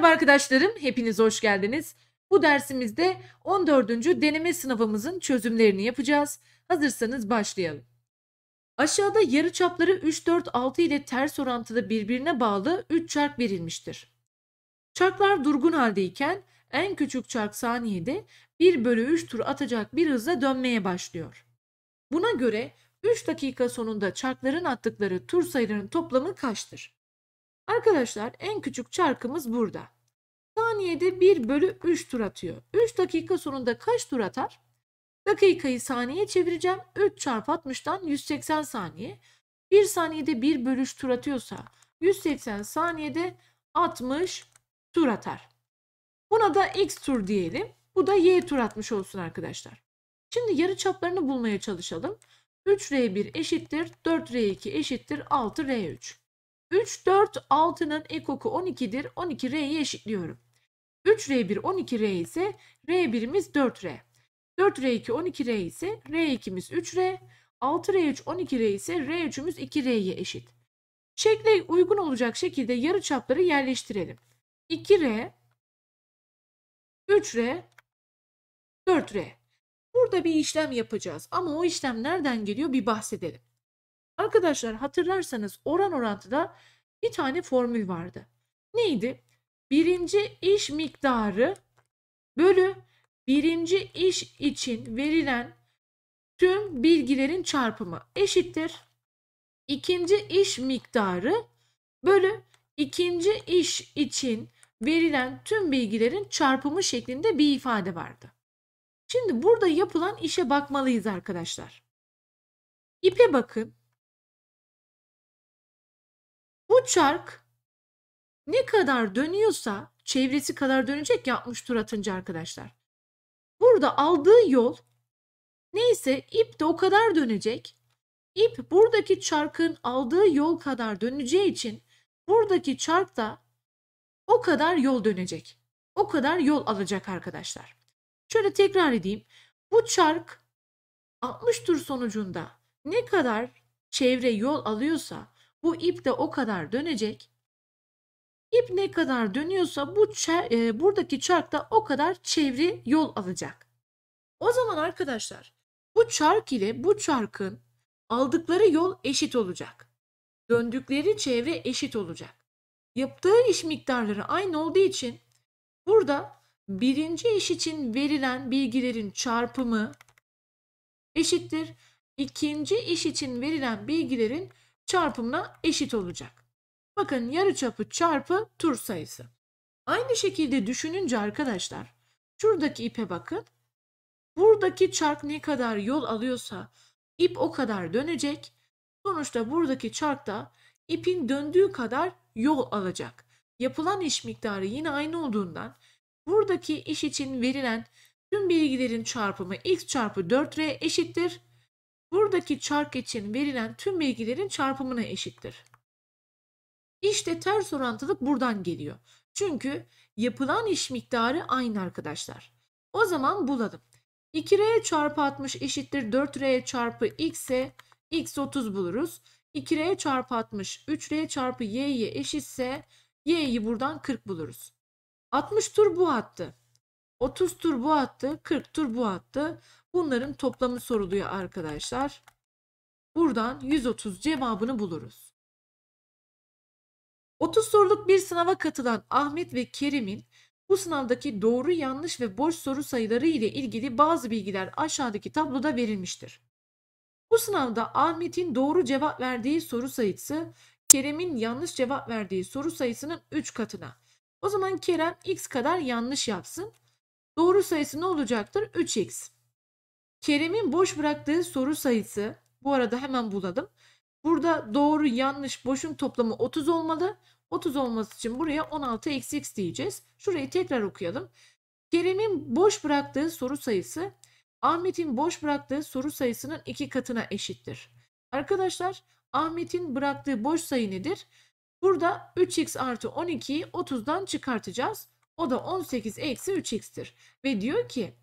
Merhaba arkadaşlarım, hepiniz hoş geldiniz. Bu dersimizde 14. deneme sınavımızın çözümlerini yapacağız. Hazırsanız başlayalım. Aşağıda yarıçapları 3, 4, 6 ile ters orantılı birbirine bağlı 3 çark verilmiştir. Çarklar durgun haldeyken en küçük çark saniyede 1 bölü 3 tur atacak bir hızla dönmeye başlıyor. Buna göre 3 dakika sonunda çarkların attıkları tur sayılarının toplamı kaçtır? Arkadaşlar en küçük çarkımız burada. Saniyede 1 bölü 3 tur atıyor. 3 dakika sonunda kaç tur atar? Dakikayı saniye çevireceğim. 3 çarpı 60'dan 180 saniye. 1 saniyede 1 bölü 3 tur atıyorsa 180 saniyede 60 tur atar. Buna da x tur diyelim. Bu da y tur atmış olsun arkadaşlar. Şimdi yarı çaplarını bulmaya çalışalım. 3R1 eşittir 4R2 eşittir 6R3. 3, 4, 6'nın ekoku 12'dir. 12R'yi eşitliyorum. 3R1, 12R ise R1'imiz 4R. 4R2, 12R ise R2'miz 3R. 6R3, 12R ise R3'ümüz 2R'ye eşit. Şekle uygun olacak şekilde yarıçapları yerleştirelim. 2R, 3R, 4R. Burada bir işlem yapacağız ama o işlem nereden geliyor bir bahsedelim. Arkadaşlar hatırlarsanız oran orantıda bir tane formül vardı. Neydi? Birinci iş miktarı bölü birinci iş için verilen tüm bilgilerin çarpımı eşittir. İkinci iş miktarı bölü ikinci iş için verilen tüm bilgilerin çarpımı şeklinde bir ifade vardı. Şimdi burada yapılan işe bakmalıyız arkadaşlar. İpe bakın. çark ne kadar dönüyorsa çevresi kadar dönecek yapmış tur atınca arkadaşlar. Burada aldığı yol neyse ip de o kadar dönecek. İp buradaki çarkın aldığı yol kadar döneceği için buradaki çark da o kadar yol dönecek. O kadar yol alacak arkadaşlar. Şöyle tekrar edeyim. Bu çark 60 tur sonucunda ne kadar çevre yol alıyorsa bu ip de o kadar dönecek. İp ne kadar dönüyorsa bu çer, e, buradaki çark da o kadar çevri yol alacak. O zaman arkadaşlar bu çark ile bu çarkın aldıkları yol eşit olacak. Döndükleri çevre eşit olacak. Yaptığı iş miktarları aynı olduğu için burada birinci iş için verilen bilgilerin çarpımı eşittir. İkinci iş için verilen bilgilerin çarpımına eşit olacak. Bakın yarıçapı çarpı tur sayısı. Aynı şekilde düşününce arkadaşlar şuradaki ipe bakın. Buradaki çark ne kadar yol alıyorsa ip o kadar dönecek. Sonuçta buradaki çark da ipin döndüğü kadar yol alacak. Yapılan iş miktarı yine aynı olduğundan buradaki iş için verilen tüm bilgilerin çarpımı x çarpı 4r eşittir buradaki çark için verilen tüm bilgilerin çarpımına eşittir. İşte ters orantılık buradan geliyor. Çünkü yapılan iş miktarı aynı arkadaşlar. O zaman bulalım. 2R çarpı 60 eşittir 4R çarpı X ise X 30 buluruz. 2R çarpı 60 3R çarpı Y'ye eşitse Y'yi buradan 40 buluruz. 60 tur bu attı. 30 tur bu attı. 40 tur bu attı. Bunların toplamı soruluyor arkadaşlar. Buradan 130 cevabını buluruz. 30 soruluk bir sınava katılan Ahmet ve Kerim'in bu sınavdaki doğru, yanlış ve boş soru sayıları ile ilgili bazı bilgiler aşağıdaki tabloda verilmiştir. Bu sınavda Ahmet'in doğru cevap verdiği soru sayısı Kerem'in yanlış cevap verdiği soru sayısının 3 katına. O zaman Kerem x kadar yanlış yapsın. Doğru sayısı ne olacaktır? 3x. Kerem'in boş bıraktığı soru sayısı bu arada hemen bulalım. Burada doğru yanlış boşun toplamı 30 olmalı. 30 olması için buraya 16 eksi x diyeceğiz. Şurayı tekrar okuyalım. Kerem'in boş bıraktığı soru sayısı Ahmet'in boş bıraktığı soru sayısının iki katına eşittir. Arkadaşlar Ahmet'in bıraktığı boş sayı nedir? Burada 3x artı 12'yi 30'dan çıkartacağız. O da 18 eksi 3x'tir. Ve diyor ki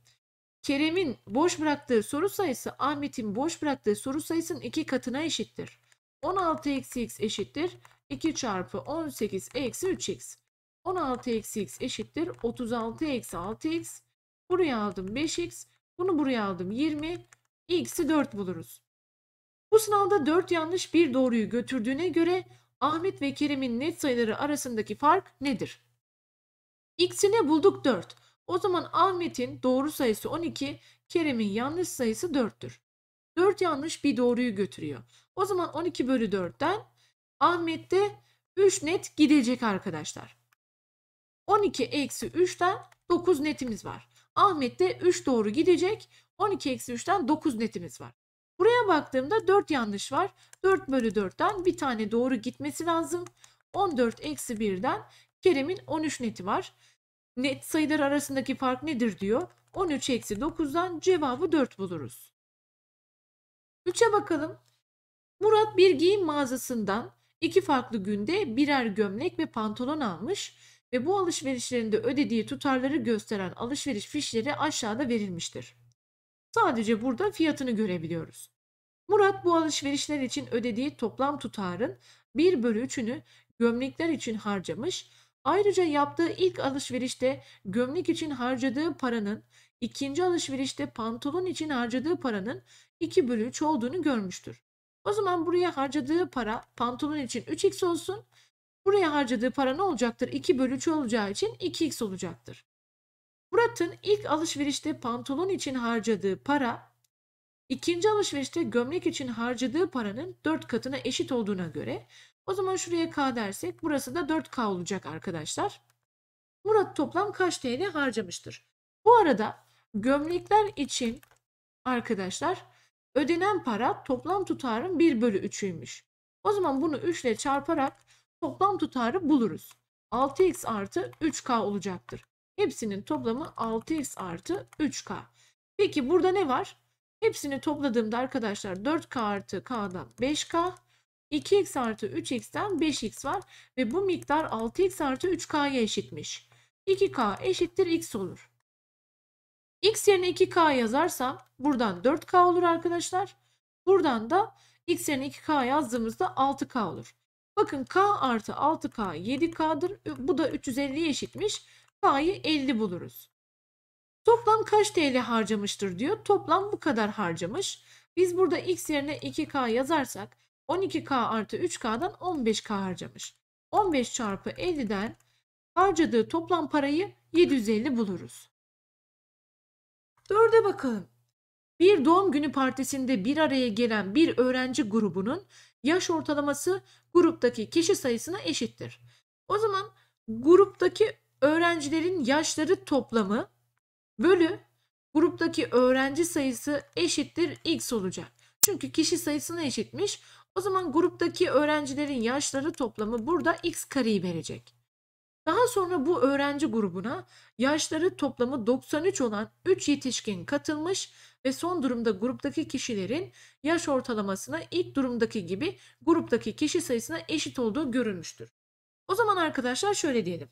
Kerem'in boş bıraktığı soru sayısı Ahmet'in boş bıraktığı soru sayısının 2 katına eşittir. 16 eksi x eşittir 2 çarpı 18 eksi 3x. 16 eksi x eşittir 36 eksi 6x. Buraya aldım 5x. Bunu buraya aldım 20. x'i 4 buluruz. Bu sınavda 4 yanlış bir doğruyu götürdüğüne göre Ahmet ve Kerem'in net sayıları arasındaki fark nedir? X'ini bulduk 4. O zaman Ahmet'in doğru sayısı 12, Kerem'in yanlış sayısı 4'tür. 4 yanlış bir doğruyu götürüyor. O zaman 12 bölü 4'ten Ahmet'te 3 net gidecek arkadaşlar. 12 eksi 3'ten 9 netimiz var. Ahmet'te 3 doğru gidecek. 12 eksi 3'ten 9 netimiz var. Buraya baktığımda 4 yanlış var. 4 bölü 4'ten bir tane doğru gitmesi lazım. 14 eksi 1'den Kerem'in 13 neti var. Net sayılar arasındaki fark nedir diyor. 13 eksi 9'dan cevabı 4 buluruz. 3'e bakalım. Murat bir giyim mağazasından iki farklı günde birer gömlek ve pantolon almış ve bu alışverişlerinde ödediği tutarları gösteren alışveriş fişleri aşağıda verilmiştir. Sadece burada fiyatını görebiliyoruz. Murat bu alışverişler için ödediği toplam tutarın 1 bölü 3'ünü gömlekler için harcamış Ayrıca yaptığı ilk alışverişte gömlek için harcadığı paranın, ikinci alışverişte pantolon için harcadığı paranın 2 bölü 3 olduğunu görmüştür. O zaman buraya harcadığı para pantolon için 3x olsun. Buraya harcadığı para ne olacaktır? 2 bölü 3 olacağı için 2x olacaktır. Murat'ın ilk alışverişte pantolon için harcadığı para İkinci alışverişte gömlek için harcadığı paranın 4 katına eşit olduğuna göre o zaman şuraya K dersek burası da 4K olacak arkadaşlar. Murat toplam kaç TL harcamıştır? Bu arada gömlekler için arkadaşlar ödenen para toplam tutarın 1 bölü 3'üymüş. O zaman bunu 3 ile çarparak toplam tutarı buluruz. 6x artı 3k olacaktır. Hepsinin toplamı 6x artı 3k. Peki burada ne var? Hepsini topladığımda arkadaşlar 4K artı K'dan 5K 2x artı 3 xden 5x var ve bu miktar 6x artı 3k'ya eşitmiş. 2k eşittir x olur. x yerine 2k yazarsam buradan 4k olur arkadaşlar. Buradan da x yerine 2k yazdığımızda 6k olur. Bakın k artı 6k 7k'dır. Bu da 350'ye eşitmiş. k'yı 50 buluruz. Toplam kaç TL harcamıştır diyor. Toplam bu kadar harcamış. Biz burada x yerine 2k yazarsak 12k artı 3k'dan 15k harcamış. 15 çarpı 50'den harcadığı toplam parayı 750 buluruz. Dörde bakalım. Bir doğum günü partisinde bir araya gelen bir öğrenci grubunun yaş ortalaması gruptaki kişi sayısına eşittir. O zaman gruptaki öğrencilerin yaşları toplamı bölü gruptaki öğrenci sayısı eşittir x olacak. Çünkü kişi sayısına eşitmiş. O zaman gruptaki öğrencilerin yaşları toplamı burada x kareyi verecek. Daha sonra bu öğrenci grubuna yaşları toplamı 93 olan 3 yetişkin katılmış ve son durumda gruptaki kişilerin yaş ortalamasına ilk durumdaki gibi gruptaki kişi sayısına eşit olduğu görülmüştür. O zaman arkadaşlar şöyle diyelim.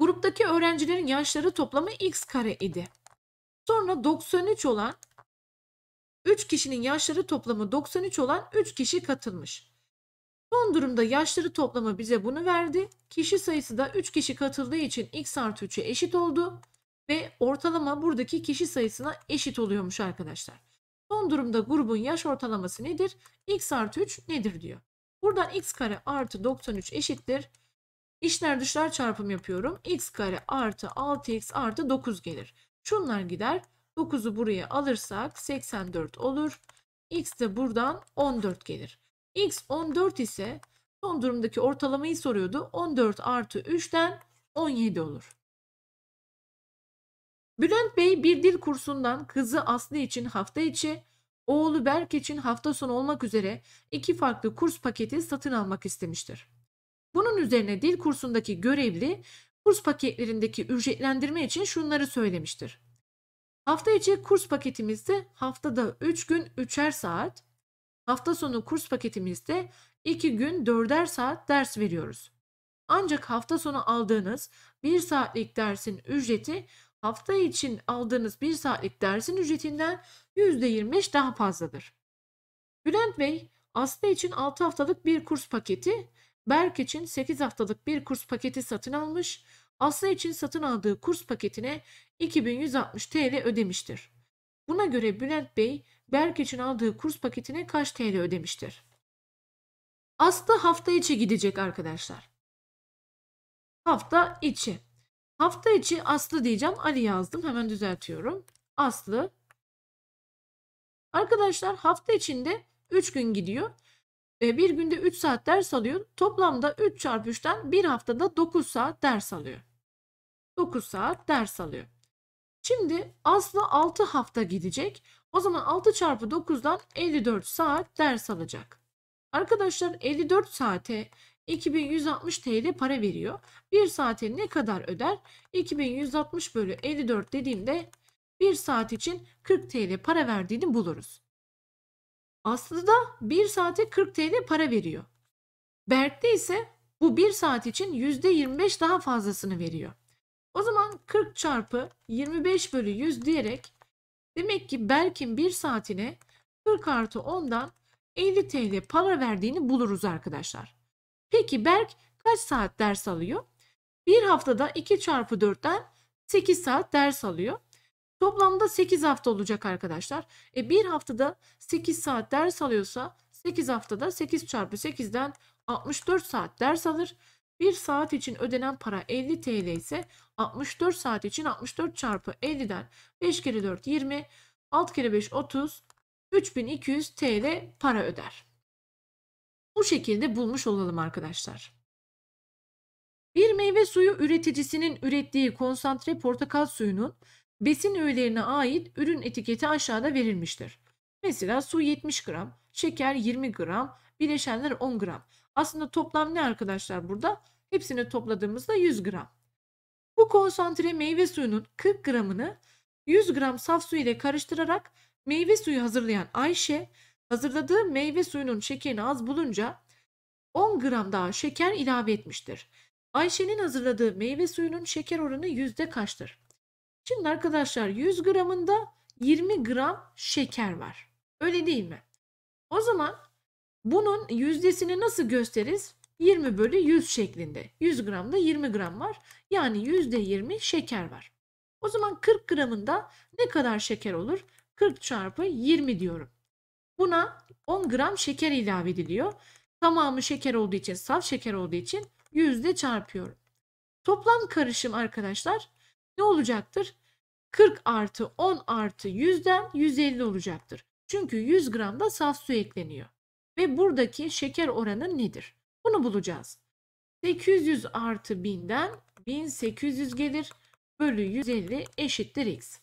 Gruptaki öğrencilerin yaşları toplamı x kare idi. Sonra 93 olan 3 kişinin yaşları toplamı 93 olan 3 kişi katılmış. Son durumda yaşları toplamı bize bunu verdi. Kişi sayısı da 3 kişi katıldığı için x artı 3'e eşit oldu. Ve ortalama buradaki kişi sayısına eşit oluyormuş arkadaşlar. Son durumda grubun yaş ortalaması nedir? x artı 3 nedir diyor. Buradan x kare artı 93 eşittir. İşler dışlar çarpım yapıyorum. x kare artı 6x artı 9 gelir. Şunlar gider. 9'u buraya alırsak 84 olur. x de buradan 14 gelir. x 14 ise son durumdaki ortalamayı soruyordu. 14 artı 3'ten 17 olur. Bülent Bey bir dil kursundan kızı Aslı için hafta içi, oğlu Berk için hafta sonu olmak üzere iki farklı kurs paketi satın almak istemiştir. Bunun üzerine dil kursundaki görevli kurs paketlerindeki ücretlendirme için şunları söylemiştir. Hafta içi kurs paketimizde haftada 3 gün 3'er saat, hafta sonu kurs paketimizde 2 gün 4'er saat ders veriyoruz. Ancak hafta sonu aldığınız 1 saatlik dersin ücreti hafta için aldığınız 1 saatlik dersin ücretinden %25 daha fazladır. Bülent Bey, Aslı için 6 haftalık bir kurs paketi, Berk için 8 haftalık bir kurs paketi satın almış, Aslı için satın aldığı kurs paketine 2160 TL ödemiştir. Buna göre Bülent Bey Berk için aldığı kurs paketine kaç TL ödemiştir? Aslı hafta içi gidecek arkadaşlar. Hafta içi. Hafta içi Aslı diyeceğim. Ali yazdım. Hemen düzeltiyorum. Aslı. Arkadaşlar hafta içinde 3 gün gidiyor e, bir günde 3 saat ders alıyor. Toplamda 3 çarpı 3'ten bir haftada 9 saat ders alıyor. 9 saat ders alıyor. Şimdi Aslı 6 hafta gidecek. O zaman 6 çarpı 9'dan 54 saat ders alacak. Arkadaşlar 54 saate 2160 TL para veriyor. 1 saate ne kadar öder? 2160 bölü 54 dediğimde 1 saat için 40 TL para verdiğini buluruz. Aslında da 1 saate 40 TL para veriyor. Berk'te ise bu 1 saat için %25 daha fazlasını veriyor. O zaman 40 çarpı 25 bölü 100 diyerek demek ki Berk'in 1 saatine 40 artı 10'dan 50 TL para verdiğini buluruz arkadaşlar. Peki Berk kaç saat ders alıyor? Bir haftada 2 çarpı 4'ten 8 saat ders alıyor. Toplamda 8 hafta olacak arkadaşlar. E, bir haftada 8 saat ders alıyorsa 8 haftada 8 çarpı 8'den 64 saat ders alır. 1 saat için ödenen para 50 TL ise 64 saat için 64 çarpı 50'den 5 kere 4 20, 6 kere 5 30, 3200 TL para öder. Bu şekilde bulmuş olalım arkadaşlar. Bir meyve suyu üreticisinin ürettiği konsantre portakal suyunun Besin öğelerine ait ürün etiketi aşağıda verilmiştir. Mesela su 70 gram, şeker 20 gram, bileşenler 10 gram. Aslında toplam ne arkadaşlar burada? Hepsini topladığımızda 100 gram. Bu konsantre meyve suyunun 40 gramını 100 gram saf su ile karıştırarak meyve suyu hazırlayan Ayşe hazırladığı meyve suyunun şekerini az bulunca 10 gram daha şeker ilave etmiştir. Ayşe'nin hazırladığı meyve suyunun şeker oranı yüzde kaçtır? Şimdi arkadaşlar 100 gramında 20 gram şeker var. Öyle değil mi? O zaman bunun yüzdesini nasıl gösteririz? 20 bölü 100 şeklinde. 100 gramda 20 gram var. Yani %20 şeker var. O zaman 40 gramında ne kadar şeker olur? 40 çarpı 20 diyorum. Buna 10 gram şeker ilave ediliyor. Tamamı şeker olduğu için, saf şeker olduğu için yüzde çarpıyorum. Toplam karışım arkadaşlar ne olacaktır? 40 artı 10 artı 100'den 150 olacaktır. Çünkü 100 gramda saf su ekleniyor. Ve buradaki şeker oranı nedir? Bunu bulacağız. 800 artı 1000'den 1800 gelir. Bölü 150 eşittir x.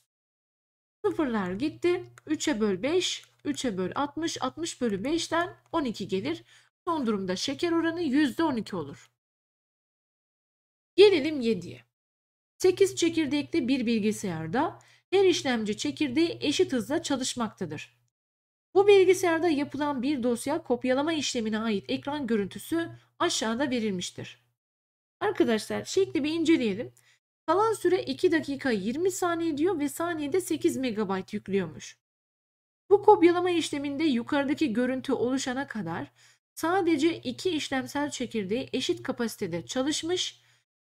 Sıfırlar gitti. 3'e böl 5, 3'e böl 60, 60 bölü 5'ten 12 gelir. Son durumda şeker oranı %12 olur. Gelelim 7'ye. 8 çekirdekli bir bilgisayarda her işlemci çekirdeği eşit hızla çalışmaktadır. Bu bilgisayarda yapılan bir dosya kopyalama işlemine ait ekran görüntüsü aşağıda verilmiştir. Arkadaşlar şekli bir inceleyelim. Kalan süre 2 dakika 20 saniye diyor ve saniyede 8 MB yüklüyormuş. Bu kopyalama işleminde yukarıdaki görüntü oluşana kadar sadece iki işlemsel çekirdeği eşit kapasitede çalışmış,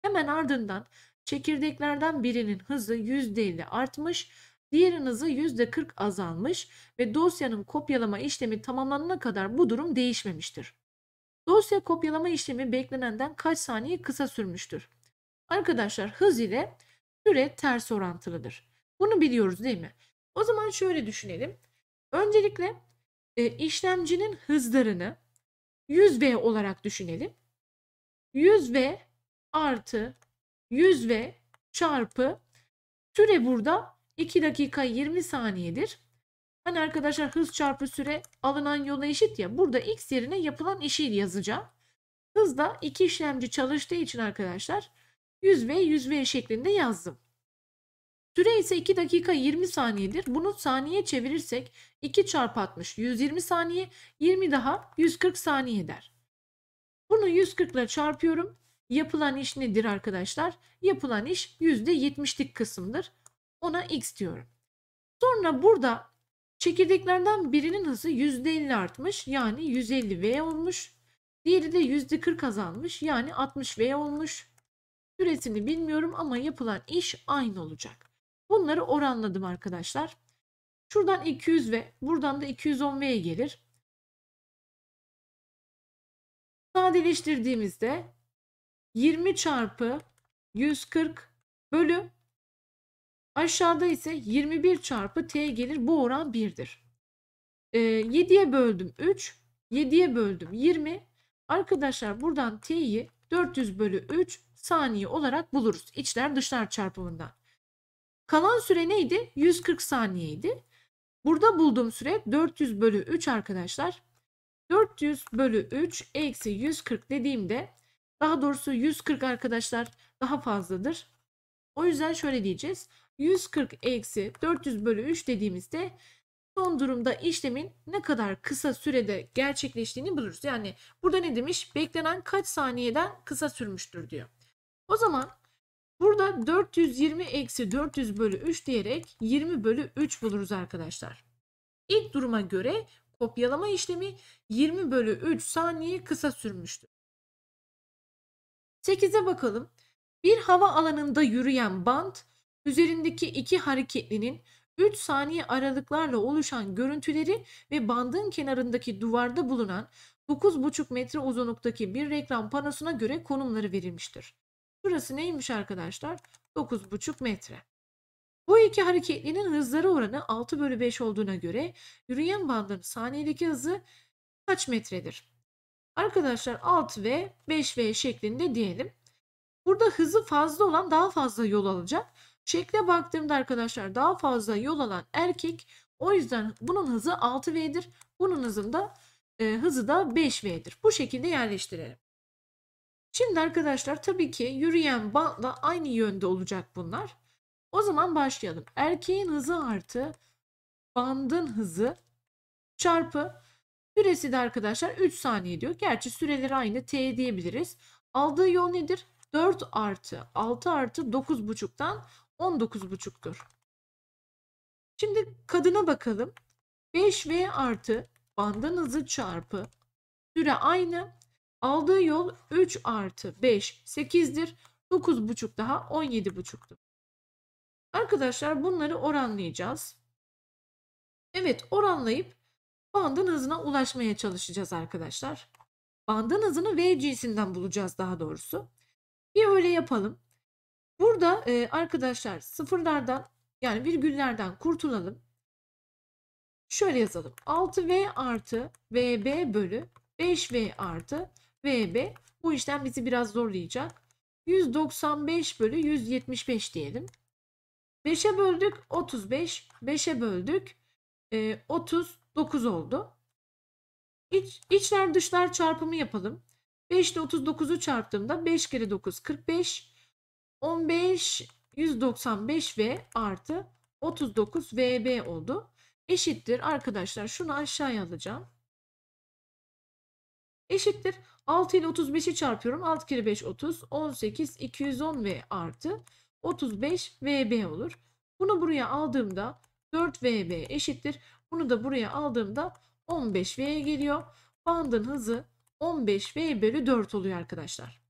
hemen ardından Çekirdeklerden birinin hızı %50 artmış, diğerinin hızı %40 azalmış ve dosyanın kopyalama işlemi tamamlanana kadar bu durum değişmemiştir. Dosya kopyalama işlemi beklenenden kaç saniye kısa sürmüştür? Arkadaşlar hız ile süre ters orantılıdır. Bunu biliyoruz değil mi? O zaman şöyle düşünelim. Öncelikle e, işlemcinin hızlarını 100V olarak düşünelim. 100V artı 100 ve çarpı süre burada 2 dakika 20 saniyedir. Hani arkadaşlar hız çarpı süre alınan yola eşit ya. Burada x yerine yapılan işi yazacağım. Hız da iki işlemci çalıştığı için arkadaşlar 100 ve 100 ve şeklinde yazdım. Süre ise 2 dakika 20 saniyedir. Bunu saniye çevirirsek 2 çarpı 60 120 saniye 20 daha 140 saniye eder. Bunu 140 ile çarpıyorum. Yapılan iş nedir arkadaşlar? Yapılan iş %70'lik kısımdır. Ona x diyorum. Sonra burada çekirdeklerden birinin hızı %50 artmış yani 150V olmuş. Diğeri de %40 azalmış yani 60V olmuş. Süresini bilmiyorum ama yapılan iş aynı olacak. Bunları oranladım arkadaşlar. Şuradan 200 v, buradan da 210 V gelir. Sadeleştirdiğimizde 20 çarpı 140 bölü aşağıda ise 21 çarpı t gelir. Bu oran 1'dir. Ee, 7'ye böldüm 3. 7'ye böldüm 20. Arkadaşlar buradan t'yi 400 bölü 3 saniye olarak buluruz. İçler dışlar çarpımından. Kalan süre neydi? 140 saniyeydi. Burada bulduğum süre 400 bölü 3 arkadaşlar. 400 bölü 3 eksi 140 dediğimde daha doğrusu 140 arkadaşlar daha fazladır. O yüzden şöyle diyeceğiz. 140 eksi 400 bölü 3 dediğimizde son durumda işlemin ne kadar kısa sürede gerçekleştiğini buluruz. Yani burada ne demiş? Beklenen kaç saniyeden kısa sürmüştür diyor. O zaman burada 420 eksi 400 bölü 3 diyerek 20 bölü 3 buluruz arkadaşlar. İlk duruma göre kopyalama işlemi 20 bölü 3 saniye kısa sürmüştür. 8'e bakalım. Bir hava alanında yürüyen bant üzerindeki iki hareketlinin 3 saniye aralıklarla oluşan görüntüleri ve bandın kenarındaki duvarda bulunan 9,5 metre uzunluktaki bir reklam panosuna göre konumları verilmiştir. Şurası neymiş arkadaşlar? 9,5 metre. Bu iki hareketlinin hızları oranı 6 bölü 5 olduğuna göre yürüyen bandın saniyedeki hızı kaç metredir? Arkadaşlar 6V 5V şeklinde diyelim. Burada hızı fazla olan daha fazla yol alacak. Şekle baktığımda arkadaşlar daha fazla yol alan erkek o yüzden bunun hızı 6V'dir. Bunun hızında e, hızı da 5V'dir. Bu şekilde yerleştirelim. Şimdi arkadaşlar tabii ki yürüyen bantla aynı yönde olacak bunlar. O zaman başlayalım. Erkeğin hızı artı bandın hızı çarpı Süresi de arkadaşlar 3 saniye diyor. Gerçi süreleri aynı T diyebiliriz. Aldığı yol nedir? 4 artı 6 artı 9,5'tan 19,5'tur. Şimdi kadına bakalım. 5V artı bandın hızı çarpı süre aynı. Aldığı yol 3 artı 5 8'dir. 9,5 daha 17,5'tur. Arkadaşlar bunları oranlayacağız. Evet oranlayıp bandın hızına ulaşmaya çalışacağız arkadaşlar. Bandın hızını v cinsinden bulacağız daha doğrusu. Bir öyle yapalım. Burada e, arkadaşlar sıfırlardan yani virgüllerden kurtulalım. Şöyle yazalım. 6V artı VB bölü 5V artı VB. Bu işlem bizi biraz zorlayacak. 195 bölü 175 diyelim. 5'e böldük 35. 5'e böldük e, 30. 9 oldu. İç, içler dışlar çarpımı yapalım. 5 ile 39'u çarptığımda 5 kere 9 45. 15 195 ve artı 39 VB oldu. Eşittir arkadaşlar şunu aşağıya alacağım. Eşittir 6 ile 35'i çarpıyorum. 6 kere 5 30 18 210 ve artı 35 VB olur. Bunu buraya aldığımda 4 VB eşittir. Bunu da buraya aldığımda 15V'ye geliyor. Bandın hızı 15V bölü 4 oluyor arkadaşlar.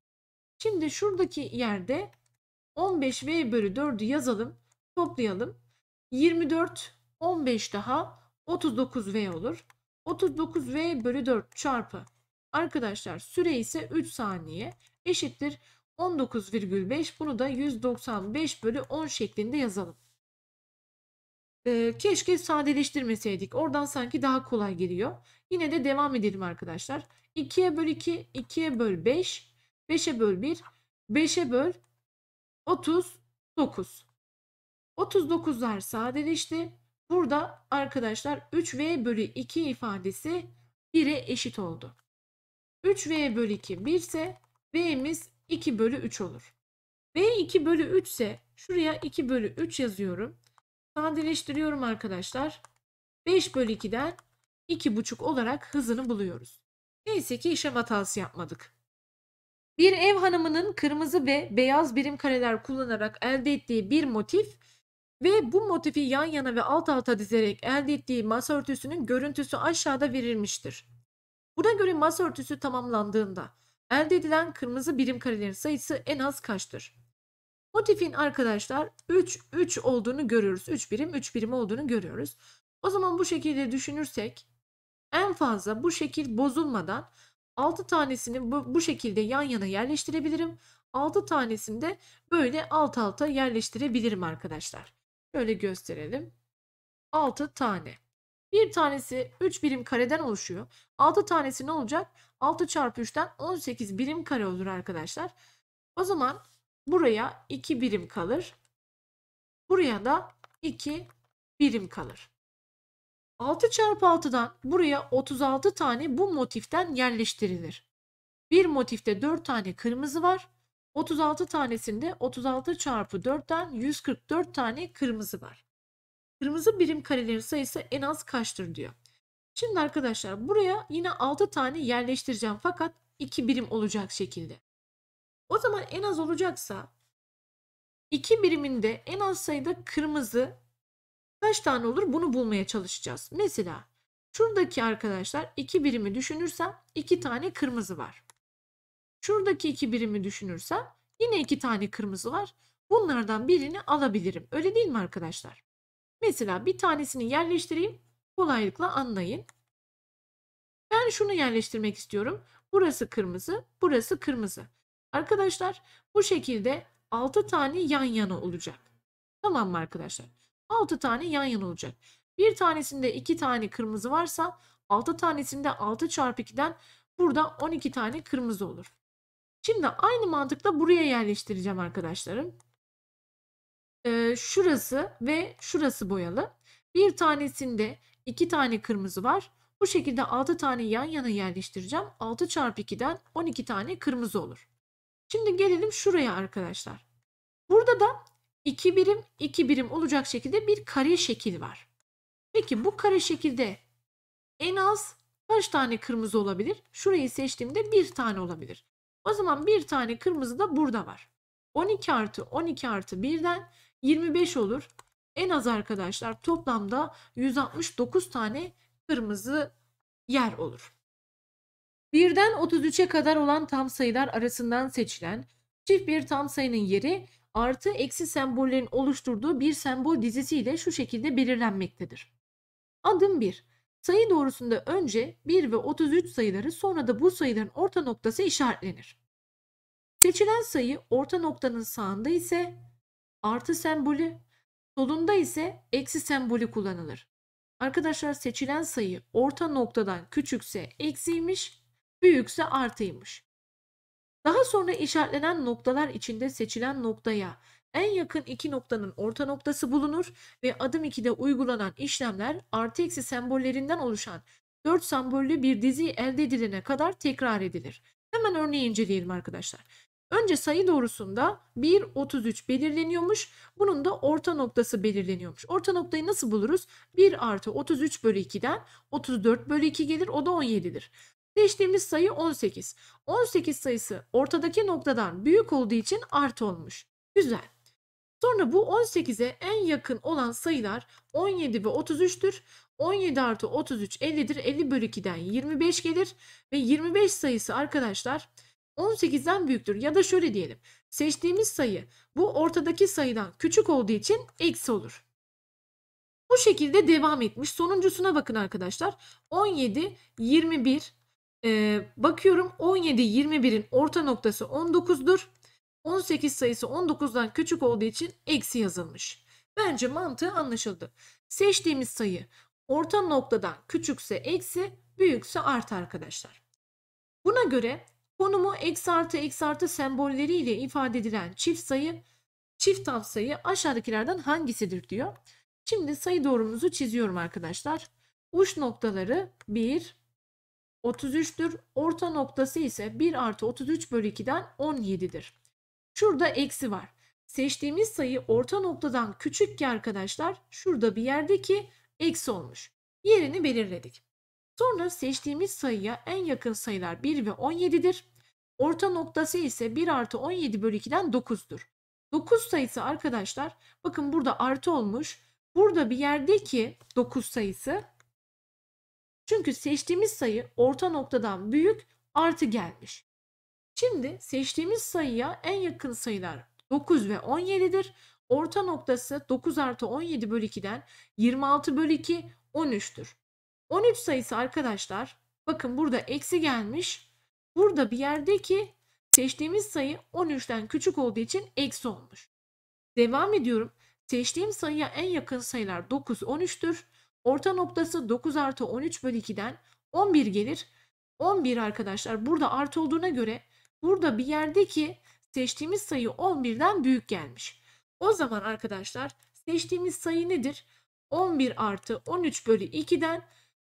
Şimdi şuradaki yerde 15V bölü 4'ü yazalım. Toplayalım. 24, 15 daha 39V olur. 39V bölü 4 çarpı. Arkadaşlar süre ise 3 saniye eşittir 19,5 bunu da 195 bölü 10 şeklinde yazalım. E, keşke sadeleştirmeseydik. Oradan sanki daha kolay geliyor. Yine de devam edelim arkadaşlar. 2'ye böl 2, 2'ye böl 5, 5'e böl 1, 5'e böl 39. 39'lar sadeleşti. Burada arkadaşlar 3v bölü 2 ifadesi 1'e eşit oldu. 3v bölü 2 1 ise v'miz 2 bölü 3 olur. v 2 bölü 3 ise şuraya 2 bölü 3 yazıyorum. Sadeleştiriyorum arkadaşlar. 5 bölü 2'den 2,5 olarak hızını buluyoruz. Neyse ki işlem hatası yapmadık. Bir ev hanımının kırmızı ve beyaz birim kareler kullanarak elde ettiği bir motif ve bu motifi yan yana ve alt alta dizerek elde ettiği masa örtüsünün görüntüsü aşağıda verilmiştir. Buna göre masa örtüsü tamamlandığında elde edilen kırmızı birim karelerin sayısı en az kaçtır? Motifin arkadaşlar 3 3 olduğunu görüyoruz. 3 birim 3 birim olduğunu görüyoruz. O zaman bu şekilde düşünürsek en fazla bu şekil bozulmadan 6 tanesini bu, bu şekilde yan yana yerleştirebilirim. 6 tanesini de böyle alt alta yerleştirebilirim arkadaşlar. Şöyle gösterelim. 6 tane. Bir tanesi 3 birim kareden oluşuyor. 6 tanesi ne olacak? 6 çarpı 3'ten 18 birim kare olur arkadaşlar. O zaman Buraya 2 birim kalır. Buraya da 2 birim kalır. 6 çarpı 6'dan buraya 36 tane bu motiften yerleştirilir. Bir motifte 4 tane kırmızı var. 36 tanesinde 36 çarpı 4'ten 144 tane kırmızı var. Kırmızı birim karelerin sayısı en az kaçtır diyor. Şimdi arkadaşlar buraya yine 6 tane yerleştireceğim fakat 2 birim olacak şekilde. O zaman en az olacaksa 2 biriminde en az sayıda kırmızı kaç tane olur bunu bulmaya çalışacağız. Mesela şuradaki arkadaşlar iki birimi düşünürsem iki tane kırmızı var. Şuradaki iki birimi düşünürsem yine iki tane kırmızı var. Bunlardan birini alabilirim. Öyle değil mi arkadaşlar? Mesela bir tanesini yerleştireyim. Kolaylıkla anlayın. Ben şunu yerleştirmek istiyorum. Burası kırmızı, burası kırmızı. Arkadaşlar bu şekilde 6 tane yan yana olacak. Tamam mı arkadaşlar? 6 tane yan yana olacak. Bir tanesinde 2 tane kırmızı varsa 6 tanesinde 6 çarpı 2'den burada 12 tane kırmızı olur. Şimdi aynı mantıkla buraya yerleştireceğim arkadaşlarım. Ee, şurası ve şurası boyalı. Bir tanesinde 2 tane kırmızı var. Bu şekilde 6 tane yan yana yerleştireceğim. 6 çarpı 2'den 12 tane kırmızı olur. Şimdi gelelim şuraya arkadaşlar. Burada da 2 birim 2 birim olacak şekilde bir kare şekil var. Peki bu kare şekilde en az kaç tane kırmızı olabilir? Şurayı seçtiğimde bir tane olabilir. O zaman bir tane kırmızı da burada var. 12 artı 12 artı 1'den 25 olur. En az arkadaşlar toplamda 169 tane kırmızı yer olur. 1'den 33'e kadar olan tam sayılar arasından seçilen çift bir tam sayının yeri artı eksi sembollerin oluşturduğu bir sembol dizisiyle şu şekilde belirlenmektedir. Adım 1. Sayı doğrusunda önce 1 ve 33 sayıları sonra da bu sayıların orta noktası işaretlenir. Seçilen sayı orta noktanın sağında ise artı sembolü, solunda ise eksi sembolü kullanılır. Arkadaşlar seçilen sayı orta noktadan küçükse eksiymiş, büyükse artıymış. Daha sonra işaretlenen noktalar içinde seçilen noktaya en yakın iki noktanın orta noktası bulunur ve adım 2'de uygulanan işlemler artı eksi sembollerinden oluşan 4 sembollü bir dizi elde edilene kadar tekrar edilir. Hemen örneği inceleyelim arkadaşlar. Önce sayı doğrusunda 1.33 belirleniyormuş. Bunun da orta noktası belirleniyormuş. Orta noktayı nasıl buluruz? 1 artı 33 bölü 2'den 34 bölü 2 gelir. O da 17'dir. Seçtiğimiz sayı 18. 18 sayısı ortadaki noktadan büyük olduğu için artı olmuş. Güzel. Sonra bu 18'e en yakın olan sayılar 17 ve 33'tür. 17 artı 33 50'dir. 50 bölü 2'den 25 gelir. Ve 25 sayısı arkadaşlar 18'den büyüktür. Ya da şöyle diyelim. Seçtiğimiz sayı bu ortadaki sayıdan küçük olduğu için eksi olur. Bu şekilde devam etmiş. Sonuncusuna bakın arkadaşlar. 17, 21, ee, bakıyorum 17 21'in orta noktası 19'dur. 18 sayısı 19'dan küçük olduğu için eksi yazılmış. Bence mantığı anlaşıldı. Seçtiğimiz sayı orta noktadan küçükse eksi, büyükse artı arkadaşlar. Buna göre konumu eksi artı eksi artı sembolleriyle ifade edilen çift sayı, çift tam sayı aşağıdakilerden hangisidir diyor. Şimdi sayı doğrumuzu çiziyorum arkadaşlar. Uç noktaları 1, 33'tür. Orta noktası ise 1 artı 33 bölü 2'den 17'dir. Şurada eksi var. Seçtiğimiz sayı orta noktadan küçük ki arkadaşlar şurada bir yerdeki eksi olmuş. Yerini belirledik. Sonra seçtiğimiz sayıya en yakın sayılar 1 ve 17'dir. Orta noktası ise 1 artı 17 bölü 2'den 9'dur. 9 sayısı arkadaşlar bakın burada artı olmuş. Burada bir yerdeki 9 sayısı çünkü seçtiğimiz sayı orta noktadan büyük artı gelmiş. Şimdi seçtiğimiz sayıya en yakın sayılar 9 ve 17'dir. Orta noktası 9 artı 17 bölü 2'den 26 bölü 2 13'tür. 13 sayısı arkadaşlar bakın burada eksi gelmiş. Burada bir yerdeki seçtiğimiz sayı 13'ten küçük olduğu için eksi olmuş. Devam ediyorum. Seçtiğim sayıya en yakın sayılar 9, 13'tür. Orta noktası 9 artı 13 bölü 2'den 11 gelir. 11 arkadaşlar burada artı olduğuna göre burada bir yerdeki seçtiğimiz sayı 11'den büyük gelmiş. O zaman arkadaşlar seçtiğimiz sayı nedir? 11 artı 13 bölü 2'den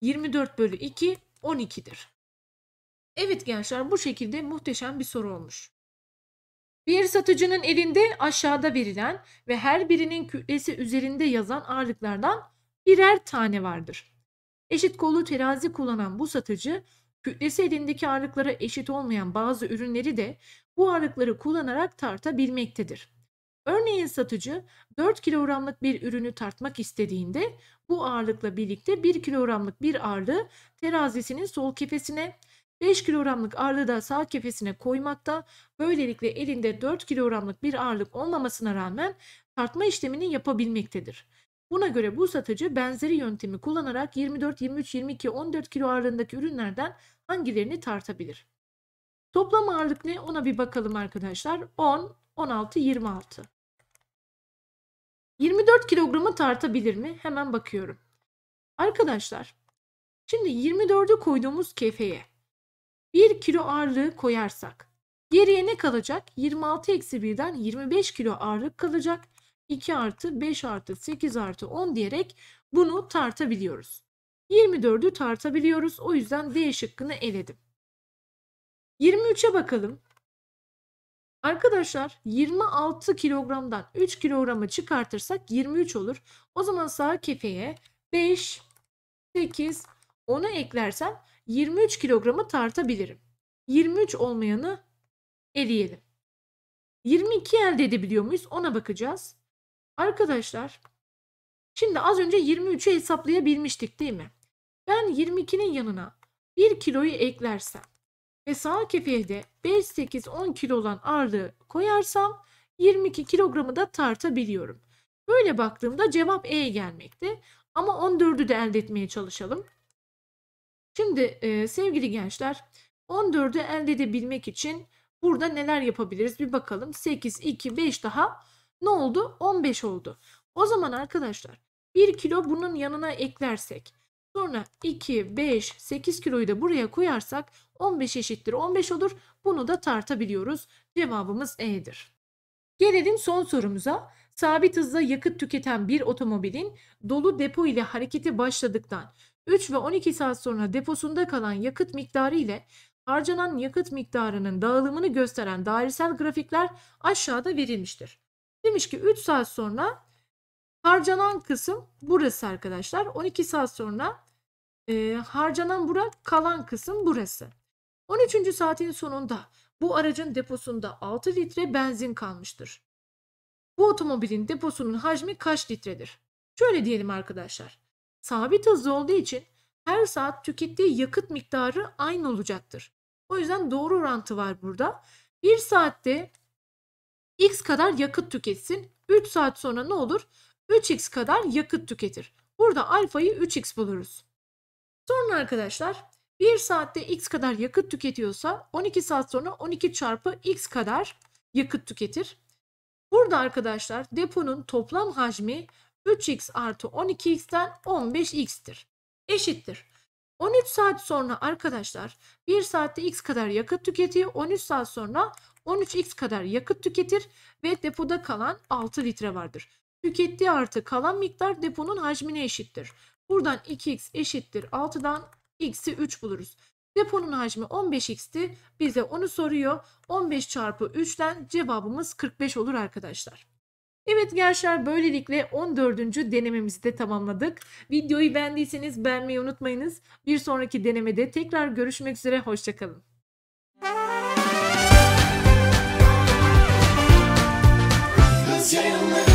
24 bölü 2 12'dir. Evet gençler bu şekilde muhteşem bir soru olmuş. Bir satıcının elinde aşağıda verilen ve her birinin kütlesi üzerinde yazan ağırlıklardan birer tane vardır. Eşit kollu terazi kullanan bu satıcı kütlesi elindeki ağırlıklara eşit olmayan bazı ürünleri de bu ağırlıkları kullanarak tartabilmektedir. Örneğin satıcı 4 kilogramlık bir ürünü tartmak istediğinde bu ağırlıkla birlikte 1 kilogramlık bir ağırlığı terazisinin sol kefesine, 5 kilogramlık ağırlığı da sağ kefesine koymakta. Böylelikle elinde 4 kilogramlık bir ağırlık olmamasına rağmen tartma işlemini yapabilmektedir. Buna göre bu satıcı benzeri yöntemi kullanarak 24, 23, 22, 14 kilo ağırlığındaki ürünlerden hangilerini tartabilir? Toplam ağırlık ne? Ona bir bakalım arkadaşlar. 10, 16, 26. 24 kilogramı tartabilir mi? Hemen bakıyorum. Arkadaşlar şimdi 24'ü koyduğumuz kefeye 1 kilo ağırlığı koyarsak geriye ne kalacak? 26 eksi 1'den 25 kilo ağırlık kalacak. 2 artı 5 artı 8 artı 10 diyerek bunu tartabiliyoruz. 24'ü tartabiliyoruz. O yüzden D şıkkını eledim. 23'e bakalım. Arkadaşlar 26 kilogramdan 3 kilogramı çıkartırsak 23 olur. O zaman sağ kefeye 5, 8, 10'a eklersem 23 kilogramı tartabilirim. 23 olmayanı eleyelim. 22 elde edebiliyor muyuz ona bakacağız. Arkadaşlar şimdi az önce 23'ü hesaplayabilmiştik değil mi? Ben 22'nin yanına 1 kiloyu eklersem ve sağ kefeye de 5, 8, 10 kilo olan ağırlığı koyarsam 22 kilogramı da tartabiliyorum. Böyle baktığımda cevap E gelmekte ama 14'ü de elde etmeye çalışalım. Şimdi e, sevgili gençler 14'ü elde edebilmek için burada neler yapabiliriz bir bakalım. 8, 2, 5 daha ne oldu? 15 oldu. O zaman arkadaşlar 1 kilo bunun yanına eklersek sonra 2, 5, 8 kiloyu da buraya koyarsak 15 eşittir 15 olur. Bunu da tartabiliyoruz. Cevabımız E'dir. Gelelim son sorumuza. Sabit hızla yakıt tüketen bir otomobilin dolu depo ile hareketi başladıktan 3 ve 12 saat sonra deposunda kalan yakıt miktarı ile harcanan yakıt miktarının dağılımını gösteren dairesel grafikler aşağıda verilmiştir. Demiş ki 3 saat sonra harcanan kısım burası arkadaşlar. 12 saat sonra e, harcanan burak, kalan kısım burası. 13. saatin sonunda bu aracın deposunda 6 litre benzin kalmıştır. Bu otomobilin deposunun hacmi kaç litredir? Şöyle diyelim arkadaşlar. Sabit hızlı olduğu için her saat tükettiği yakıt miktarı aynı olacaktır. O yüzden doğru orantı var burada. 1 saatte x kadar yakıt tüketsin. 3 saat sonra ne olur? 3x kadar yakıt tüketir. Burada alfayı 3x buluruz. Sonra arkadaşlar 1 saatte x kadar yakıt tüketiyorsa 12 saat sonra 12 çarpı x kadar yakıt tüketir. Burada arkadaşlar deponun toplam hacmi 3x artı 12x'ten 15x'tir. Eşittir. 13 saat sonra arkadaşlar 1 saatte x kadar yakıt tüketiyor. 13 saat sonra 13x kadar yakıt tüketir ve depoda kalan 6 litre vardır. Tükettiği artı kalan miktar deponun hacmine eşittir. Buradan 2x eşittir 6'dan x'i 3 buluruz. Deponun hacmi 15x'ti. Bize onu soruyor. 15 çarpı 3'ten cevabımız 45 olur arkadaşlar. Evet gençler böylelikle 14. denememizi de tamamladık. Videoyu beğendiyseniz beğenmeyi unutmayınız. Bir sonraki denemede tekrar görüşmek üzere. Hoşçakalın. Cause